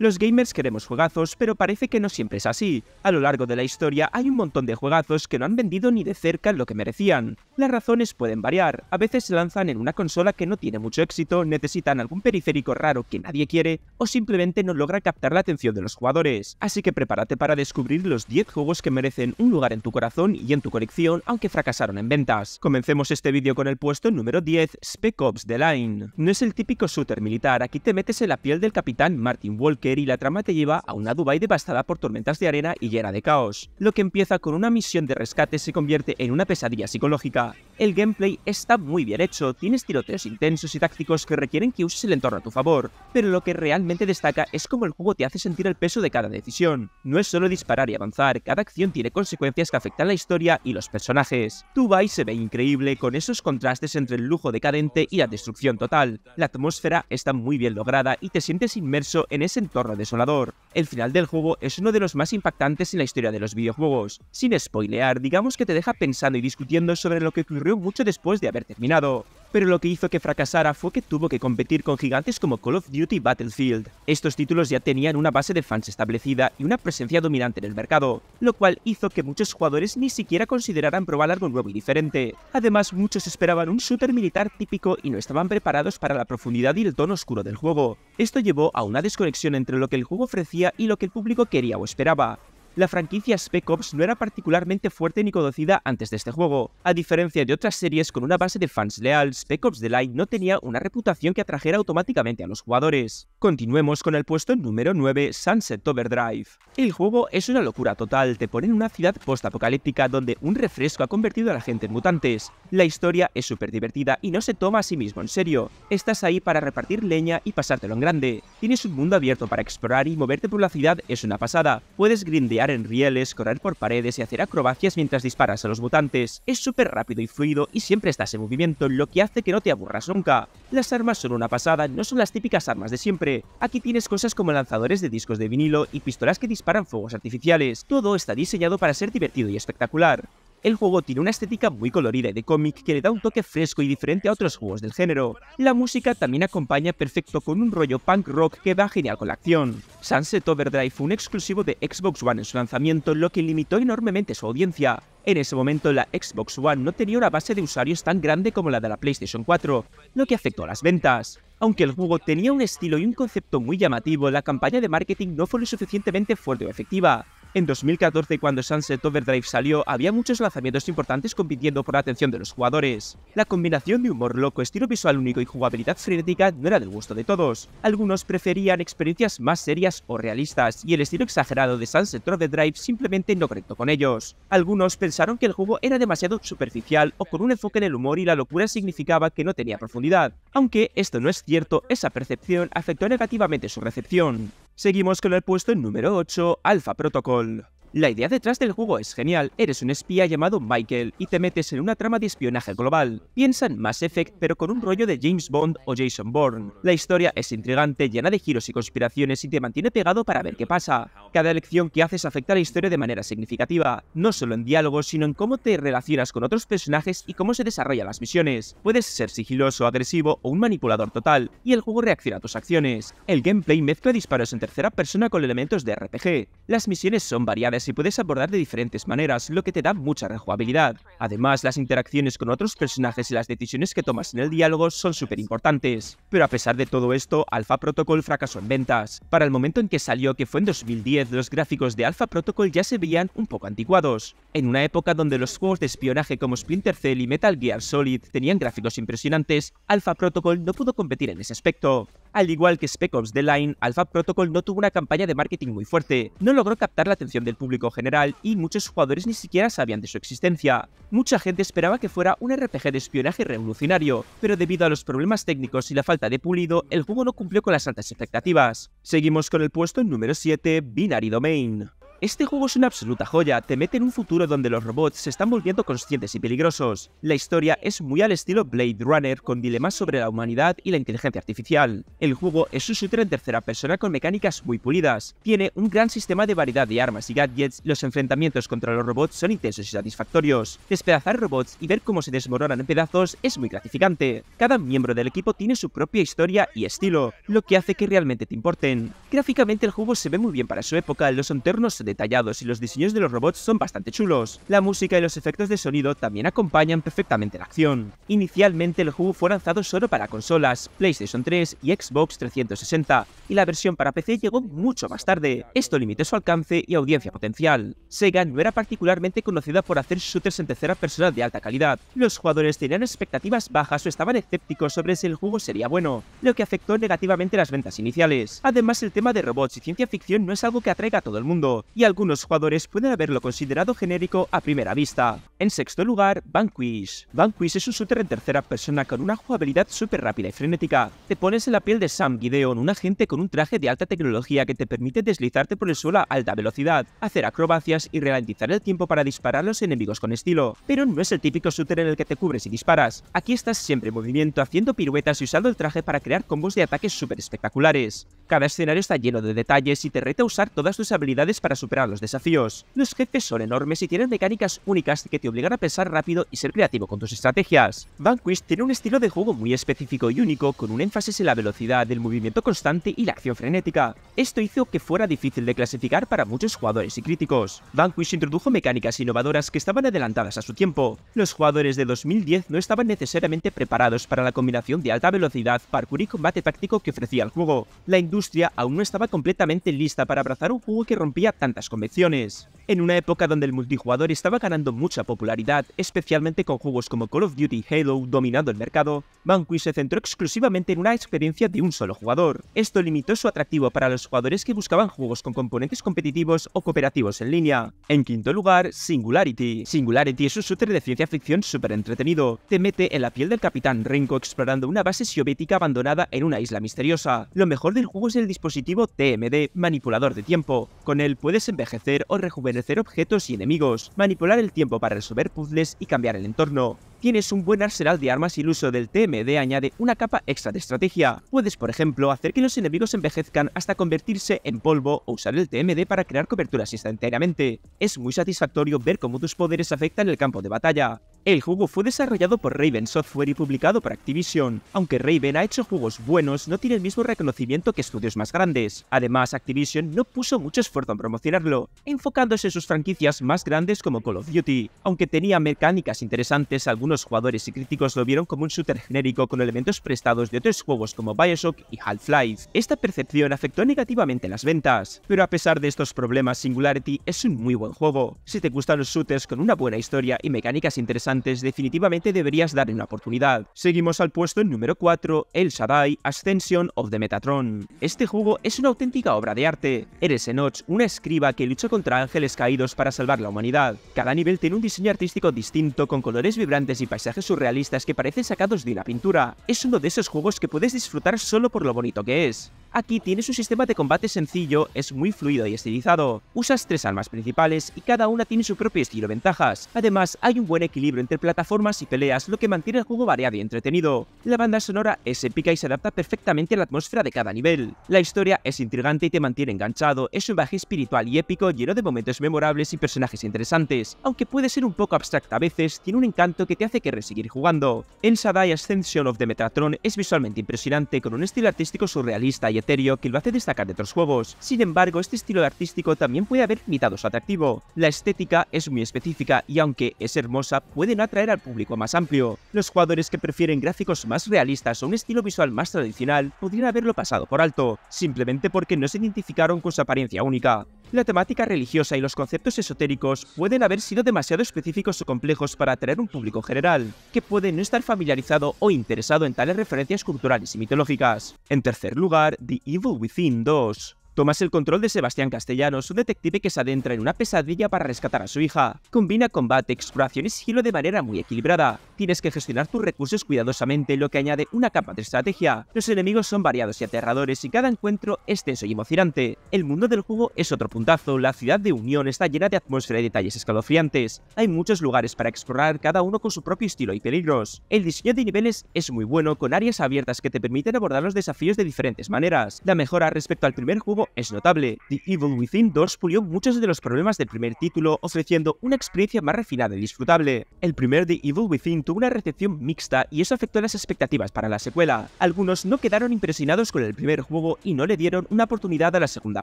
Los gamers queremos juegazos, pero parece que no siempre es así. A lo largo de la historia hay un montón de juegazos que no han vendido ni de cerca lo que merecían. Las razones pueden variar, a veces se lanzan en una consola que no tiene mucho éxito, necesitan algún periférico raro que nadie quiere, o simplemente no logra captar la atención de los jugadores. Así que prepárate para descubrir los 10 juegos que merecen un lugar en tu corazón y en tu colección, aunque fracasaron en ventas. Comencemos este vídeo con el puesto número 10, Spec Ops The Line. No es el típico shooter militar, aquí te metes en la piel del capitán Martin Walker y la trama te lleva a una Dubai devastada por tormentas de arena y llena de caos. Lo que empieza con una misión de rescate se convierte en una pesadilla psicológica. El gameplay está muy bien hecho, tienes tiroteos intensos y tácticos que requieren que uses el entorno a tu favor, pero lo que realmente destaca es cómo el juego te hace sentir el peso de cada decisión. No es solo disparar y avanzar, cada acción tiene consecuencias que afectan la historia y los personajes. Dubai se ve increíble con esos contrastes entre el lujo decadente y la destrucción total. La atmósfera está muy bien lograda y te sientes inmerso en ese entorno desolador. El final del juego es uno de los más impactantes en la historia de los videojuegos. Sin spoilear, digamos que te deja pensando y discutiendo sobre lo que ocurrió mucho después de haber terminado pero lo que hizo que fracasara fue que tuvo que competir con gigantes como Call of Duty Battlefield. Estos títulos ya tenían una base de fans establecida y una presencia dominante en el mercado, lo cual hizo que muchos jugadores ni siquiera consideraran probar algo nuevo y diferente. Además, muchos esperaban un shooter militar típico y no estaban preparados para la profundidad y el tono oscuro del juego. Esto llevó a una desconexión entre lo que el juego ofrecía y lo que el público quería o esperaba, la franquicia Spec Ops no era particularmente fuerte ni conocida antes de este juego. A diferencia de otras series con una base de fans leal, Spec Ops The Line no tenía una reputación que atrajera automáticamente a los jugadores. Continuemos con el puesto número 9, Sunset Overdrive. El juego es una locura total, te ponen en una ciudad postapocalíptica donde un refresco ha convertido a la gente en mutantes. La historia es súper divertida y no se toma a sí mismo en serio. Estás ahí para repartir leña y pasártelo en grande. Tienes un mundo abierto para explorar y moverte por la ciudad es una pasada. Puedes grindear en rieles, correr por paredes y hacer acrobacias mientras disparas a los mutantes. Es súper rápido y fluido y siempre estás en movimiento, lo que hace que no te aburras nunca. Las armas son una pasada, no son las típicas armas de siempre. Aquí tienes cosas como lanzadores de discos de vinilo y pistolas que disparan fuegos artificiales. Todo está diseñado para ser divertido y espectacular. El juego tiene una estética muy colorida y de cómic que le da un toque fresco y diferente a otros juegos del género. La música también acompaña perfecto con un rollo punk rock que va genial con la acción. Sunset Overdrive fue un exclusivo de Xbox One en su lanzamiento, lo que limitó enormemente su audiencia. En ese momento la Xbox One no tenía una base de usuarios tan grande como la de la PlayStation 4, lo que afectó a las ventas. Aunque el juego tenía un estilo y un concepto muy llamativo, la campaña de marketing no fue lo suficientemente fuerte o efectiva, en 2014, cuando Sunset Overdrive salió, había muchos lanzamientos importantes compitiendo por la atención de los jugadores. La combinación de humor loco, estilo visual único y jugabilidad frenética no era del gusto de todos. Algunos preferían experiencias más serias o realistas, y el estilo exagerado de Sunset Overdrive simplemente no conectó con ellos. Algunos pensaron que el juego era demasiado superficial o con un enfoque en el humor y la locura significaba que no tenía profundidad. Aunque esto no es cierto, esa percepción afectó negativamente su recepción. Seguimos con el puesto número 8, Alfa Protocol. La idea detrás del juego es genial, eres un espía llamado Michael y te metes en una trama de espionaje global. Piensa en Mass Effect pero con un rollo de James Bond o Jason Bourne. La historia es intrigante, llena de giros y conspiraciones y te mantiene pegado para ver qué pasa. Cada elección que haces afecta a la historia de manera significativa, no solo en diálogos sino en cómo te relacionas con otros personajes y cómo se desarrollan las misiones. Puedes ser sigiloso, agresivo o un manipulador total, y el juego reacciona a tus acciones. El gameplay mezcla disparos en tercera persona con elementos de RPG. Las misiones son variadas y puedes abordar de diferentes maneras, lo que te da mucha rejugabilidad. Además, las interacciones con otros personajes y las decisiones que tomas en el diálogo son súper importantes. Pero a pesar de todo esto, Alpha Protocol fracasó en ventas. Para el momento en que salió, que fue en 2010, los gráficos de Alpha Protocol ya se veían un poco anticuados. En una época donde los juegos de espionaje como Splinter Cell y Metal Gear Solid tenían gráficos impresionantes, Alpha Protocol no pudo competir en ese aspecto. Al igual que Spec Ops The Line, Alpha Protocol no tuvo una campaña de marketing muy fuerte, no logró captar la atención del público general y muchos jugadores ni siquiera sabían de su existencia. Mucha gente esperaba que fuera un RPG de espionaje revolucionario, pero debido a los problemas técnicos y la falta de pulido, el juego no cumplió con las altas expectativas. Seguimos con el puesto número 7, Binary Domain. Este juego es una absoluta joya, te mete en un futuro donde los robots se están volviendo conscientes y peligrosos. La historia es muy al estilo Blade Runner, con dilemas sobre la humanidad y la inteligencia artificial. El juego es un shooter en tercera persona con mecánicas muy pulidas. Tiene un gran sistema de variedad de armas y gadgets, los enfrentamientos contra los robots son intensos y satisfactorios. Despedazar robots y ver cómo se desmoronan en pedazos es muy gratificante. Cada miembro del equipo tiene su propia historia y estilo, lo que hace que realmente te importen. Gráficamente el juego se ve muy bien para su época, los entornos detallados y los diseños de los robots son bastante chulos. La música y los efectos de sonido también acompañan perfectamente la acción. Inicialmente el juego fue lanzado solo para consolas, PlayStation 3 y Xbox 360, y la versión para PC llegó mucho más tarde. Esto limitó su alcance y audiencia potencial. Sega no era particularmente conocida por hacer shooters en tercera persona de alta calidad. Los jugadores tenían expectativas bajas o estaban escépticos sobre si el juego sería bueno, lo que afectó negativamente las ventas iniciales. Además, el tema de robots y ciencia ficción no es algo que atraiga a todo el mundo, y algunos jugadores pueden haberlo considerado genérico a primera vista. En sexto lugar, Vanquish. Vanquish es un shooter en tercera persona con una jugabilidad súper rápida y frenética. Te pones en la piel de Sam Gideon, un agente con un traje de alta tecnología que te permite deslizarte por el suelo a alta velocidad, hacer acrobacias y ralentizar el tiempo para disparar a los enemigos con estilo. Pero no es el típico shooter en el que te cubres y disparas. Aquí estás siempre en movimiento, haciendo piruetas y usando el traje para crear combos de ataques súper espectaculares. Cada escenario está lleno de detalles y te reta a usar todas tus habilidades para su los desafíos. Los jefes son enormes y tienen mecánicas únicas que te obligan a pensar rápido y ser creativo con tus estrategias. Vanquish tiene un estilo de juego muy específico y único, con un énfasis en la velocidad, el movimiento constante y la acción frenética. Esto hizo que fuera difícil de clasificar para muchos jugadores y críticos. Vanquish introdujo mecánicas innovadoras que estaban adelantadas a su tiempo. Los jugadores de 2010 no estaban necesariamente preparados para la combinación de alta velocidad, parkour y combate táctico que ofrecía el juego. La industria aún no estaba completamente lista para abrazar un juego que rompía tantas las convenciones. En una época donde el multijugador estaba ganando mucha popularidad, especialmente con juegos como Call of Duty y Halo dominando el mercado, Vanquish se centró exclusivamente en una experiencia de un solo jugador. Esto limitó su atractivo para los jugadores que buscaban juegos con componentes competitivos o cooperativos en línea. En quinto lugar, Singularity. Singularity es un shooter de ciencia ficción súper entretenido. Te mete en la piel del capitán Renko explorando una base soviética abandonada en una isla misteriosa. Lo mejor del juego es el dispositivo TMD, manipulador de tiempo. Con él puedes envejecer o rejuvenecer objetos y enemigos, manipular el tiempo para resolver puzzles y cambiar el entorno. Tienes un buen arsenal de armas y el uso del TMD añade una capa extra de estrategia. Puedes, por ejemplo, hacer que los enemigos envejezcan hasta convertirse en polvo o usar el TMD para crear coberturas instantáneamente. Es muy satisfactorio ver cómo tus poderes afectan el campo de batalla. El juego fue desarrollado por Raven Software y publicado por Activision. Aunque Raven ha hecho juegos buenos, no tiene el mismo reconocimiento que estudios más grandes. Además, Activision no puso mucho esfuerzo en promocionarlo, enfocándose en sus franquicias más grandes como Call of Duty. Aunque tenía mecánicas interesantes, algunos jugadores y críticos lo vieron como un shooter genérico con elementos prestados de otros juegos como Bioshock y Half-Life. Esta percepción afectó negativamente las ventas, pero a pesar de estos problemas, Singularity es un muy buen juego. Si te gustan los shooters con una buena historia y mecánicas interesantes, definitivamente deberías darle una oportunidad. Seguimos al puesto en número 4, El Shaddai Ascension of the Metatron. Este juego es una auténtica obra de arte. Eres Enoch, una escriba que lucha contra ángeles caídos para salvar la humanidad. Cada nivel tiene un diseño artístico distinto con colores vibrantes y paisajes surrealistas que parecen sacados de una pintura. Es uno de esos juegos que puedes disfrutar solo por lo bonito que es. Aquí tienes un sistema de combate sencillo, es muy fluido y estilizado. Usas tres armas principales y cada una tiene su propio estilo de ventajas. Además, hay un buen equilibrio entre plataformas y peleas, lo que mantiene el juego variado y entretenido. La banda sonora es épica y se adapta perfectamente a la atmósfera de cada nivel. La historia es intrigante y te mantiene enganchado, es un viaje espiritual y épico lleno de momentos memorables y personajes interesantes. Aunque puede ser un poco abstracta a veces, tiene un encanto que te hace querer seguir jugando. El Sadai Ascension of the Metatron es visualmente impresionante con un estilo artístico surrealista y etéreo que lo hace destacar de otros juegos. Sin embargo, este estilo artístico también puede haber limitado su atractivo. La estética es muy específica y aunque es hermosa, puede no atraer al público más amplio. Los jugadores que prefieren gráficos más realistas o un estilo visual más tradicional podrían haberlo pasado por alto, simplemente porque no se identificaron con su apariencia única. La temática religiosa y los conceptos esotéricos pueden haber sido demasiado específicos o complejos para atraer un público general, que puede no estar familiarizado o interesado en tales referencias culturales y mitológicas. En tercer lugar, The Evil Within 2. Tomas el control de Sebastián Castellanos, un detective que se adentra en una pesadilla para rescatar a su hija. Combina combate, exploración y sigilo de manera muy equilibrada. Tienes que gestionar tus recursos cuidadosamente, lo que añade una capa de estrategia. Los enemigos son variados y aterradores y cada encuentro es tenso y emocionante. El mundo del juego es otro puntazo, la ciudad de Unión está llena de atmósfera y detalles escalofriantes. Hay muchos lugares para explorar, cada uno con su propio estilo y peligros. El diseño de niveles es muy bueno, con áreas abiertas que te permiten abordar los desafíos de diferentes maneras. La mejora respecto al primer juego es notable. The Evil Within 2 pulió muchos de los problemas del primer título, ofreciendo una experiencia más refinada y disfrutable. El primer The Evil Within tuvo una recepción mixta y eso afectó las expectativas para la secuela. Algunos no quedaron impresionados con el primer juego y no le dieron una oportunidad a la segunda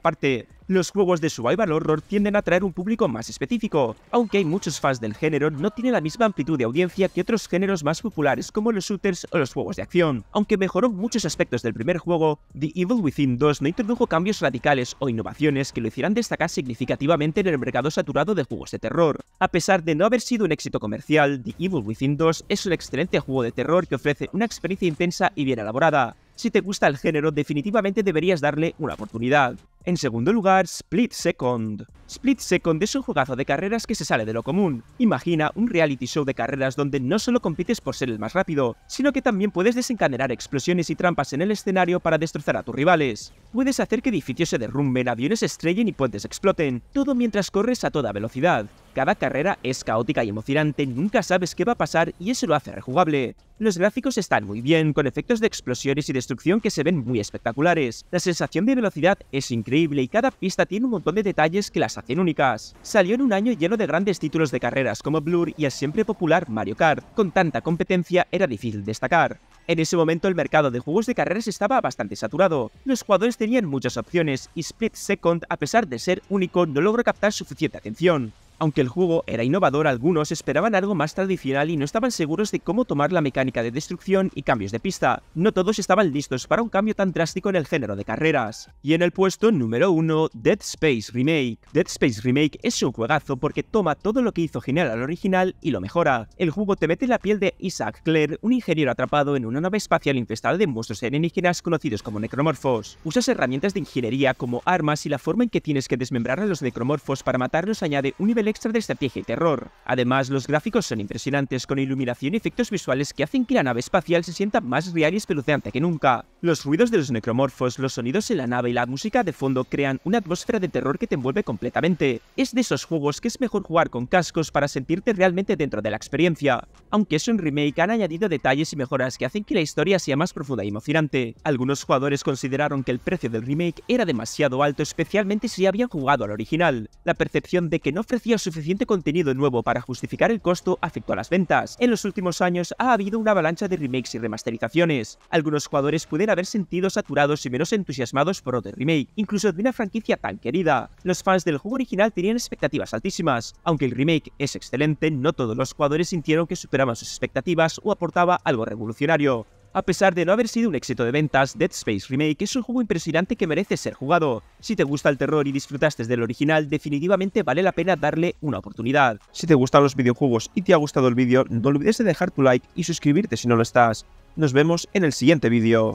parte. Los juegos de survival horror tienden a atraer un público más específico, aunque hay muchos fans del género no tiene la misma amplitud de audiencia que otros géneros más populares como los shooters o los juegos de acción. Aunque mejoró muchos aspectos del primer juego, The Evil Within 2 no introdujo cambios radicales o innovaciones que lo hicieran destacar significativamente en el mercado saturado de juegos de terror. A pesar de no haber sido un éxito comercial, The Evil Within 2 es un excelente juego de terror que ofrece una experiencia intensa y bien elaborada. Si te gusta el género, definitivamente deberías darle una oportunidad. En segundo lugar, Split Second. Split Second es un jugazo de carreras que se sale de lo común. Imagina un reality show de carreras donde no solo compites por ser el más rápido, sino que también puedes desencadenar explosiones y trampas en el escenario para destrozar a tus rivales. Puedes hacer que edificios se derrumben, aviones estrellen y puentes exploten, todo mientras corres a toda velocidad. Cada carrera es caótica y emocionante, nunca sabes qué va a pasar y eso lo hace rejugable. Los gráficos están muy bien, con efectos de explosiones y destrucción que se ven muy espectaculares. La sensación de velocidad es increíble y cada pista tiene un montón de detalles que las hacen únicas. Salió en un año lleno de grandes títulos de carreras como Blur y el siempre popular Mario Kart. Con tanta competencia era difícil destacar. En ese momento el mercado de juegos de carreras estaba bastante saturado. Los jugadores tenían muchas opciones y Split Second, a pesar de ser único, no logró captar suficiente atención. Aunque el juego era innovador, algunos esperaban algo más tradicional y no estaban seguros de cómo tomar la mecánica de destrucción y cambios de pista. No todos estaban listos para un cambio tan drástico en el género de carreras. Y en el puesto número 1, Dead Space Remake. Dead Space Remake es un juegazo porque toma todo lo que hizo genial al original y lo mejora. El juego te mete en la piel de Isaac Clare, un ingeniero atrapado en una nave espacial infestada de monstruos alienígenas conocidos como necromorfos. Usas herramientas de ingeniería como armas y la forma en que tienes que desmembrar a los necromorfos para matarlos añade un nivel extra de estrategia y terror. Además, los gráficos son impresionantes con iluminación y efectos visuales que hacen que la nave espacial se sienta más real y espeluznante que nunca. Los ruidos de los necromorfos, los sonidos en la nave y la música de fondo crean una atmósfera de terror que te envuelve completamente. Es de esos juegos que es mejor jugar con cascos para sentirte realmente dentro de la experiencia. Aunque es un remake, han añadido detalles y mejoras que hacen que la historia sea más profunda y emocionante. Algunos jugadores consideraron que el precio del remake era demasiado alto, especialmente si habían jugado al original. La percepción de que no ofrecía suficiente contenido nuevo para justificar el costo afectó a las ventas. En los últimos años ha habido una avalancha de remakes y remasterizaciones. Algunos jugadores pueden haber sentido saturados y menos entusiasmados por otro remake, incluso de una franquicia tan querida. Los fans del juego original tenían expectativas altísimas. Aunque el remake es excelente, no todos los jugadores sintieron que superaba sus expectativas o aportaba algo revolucionario. A pesar de no haber sido un éxito de ventas, Dead Space Remake es un juego impresionante que merece ser jugado. Si te gusta el terror y disfrutaste del original, definitivamente vale la pena darle una oportunidad. Si te gustan los videojuegos y te ha gustado el vídeo, no olvides de dejar tu like y suscribirte si no lo estás. Nos vemos en el siguiente vídeo.